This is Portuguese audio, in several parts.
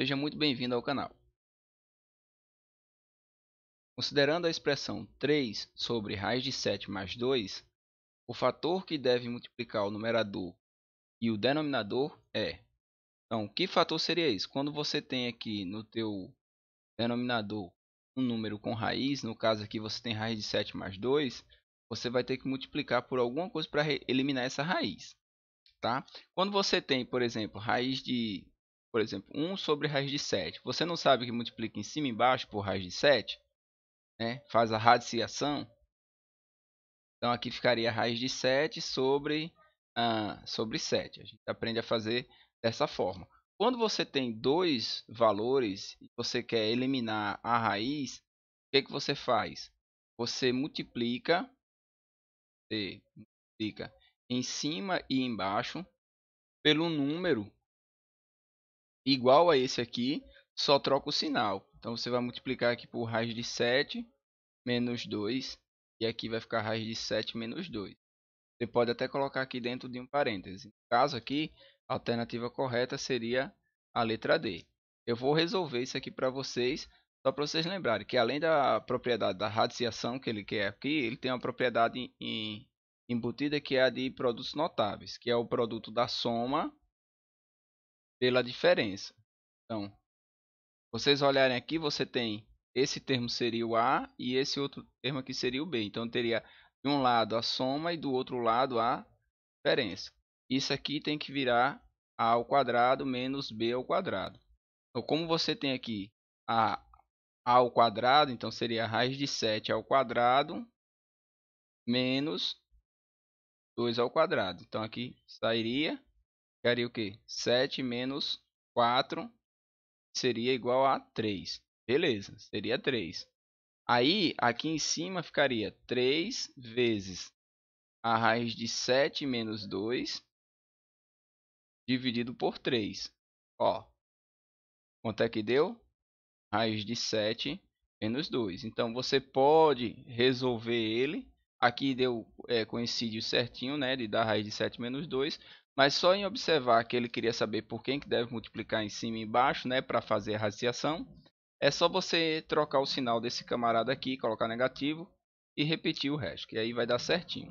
Seja muito bem-vindo ao canal. Considerando a expressão 3 sobre raiz de 7 mais 2, o fator que deve multiplicar o numerador e o denominador é. Então, que fator seria isso? Quando você tem aqui no teu denominador um número com raiz, no caso aqui você tem raiz de 7 mais 2, você vai ter que multiplicar por alguma coisa para eliminar essa raiz. Tá? Quando você tem, por exemplo, raiz de por exemplo, 1 sobre raiz de 7. Você não sabe que multiplica em cima e embaixo por raiz de 7? Né? Faz a radiciação. Então aqui ficaria raiz de 7 sobre, ah, sobre 7. A gente aprende a fazer dessa forma. Quando você tem dois valores e você quer eliminar a raiz, o que, que você faz? Você multiplica, você multiplica em cima e embaixo pelo número igual a esse aqui, só troca o sinal. Então você vai multiplicar aqui por raiz de 7 menos 2. E aqui vai ficar raiz de 7 menos 2. Você pode até colocar aqui dentro de um parêntese. No caso aqui, a alternativa correta seria a letra D. Eu vou resolver isso aqui para vocês, só para vocês lembrarem que além da propriedade da radiciação que ele quer aqui, ele tem uma propriedade embutida que é a de produtos notáveis, que é o produto da soma pela diferença. Então, vocês olharem aqui, você tem esse termo seria o A e esse outro termo aqui seria o B. Então, teria de um lado a soma e do outro lado a diferença. Isso aqui tem que virar A ao quadrado menos B ao quadrado. Então, como você tem aqui A ao quadrado, então seria raiz de 7 ao quadrado menos 2 ao quadrado. Então, aqui sairia Ficaria o quê? 7 menos 4 seria igual a 3. Beleza, seria 3. Aí, aqui em cima ficaria 3 vezes a raiz de 7 menos 2 dividido por 3. Ó, quanto é que deu? Raiz de 7 menos 2. Então, você pode resolver ele. Aqui deu é, coincide certinho, né? De dar raiz de 7 menos 2. Mas só em observar que ele queria saber por quem que deve multiplicar em cima e embaixo, né, para fazer a raciação, é só você trocar o sinal desse camarada aqui, colocar negativo e repetir o resto, que aí vai dar certinho.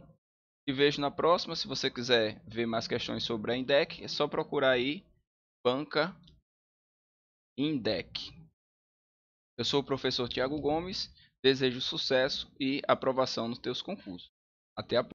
Te vejo na próxima, se você quiser ver mais questões sobre a INDEC, é só procurar aí Banca INDEC. Eu sou o professor Tiago Gomes, desejo sucesso e aprovação nos teus concursos. Até a próxima.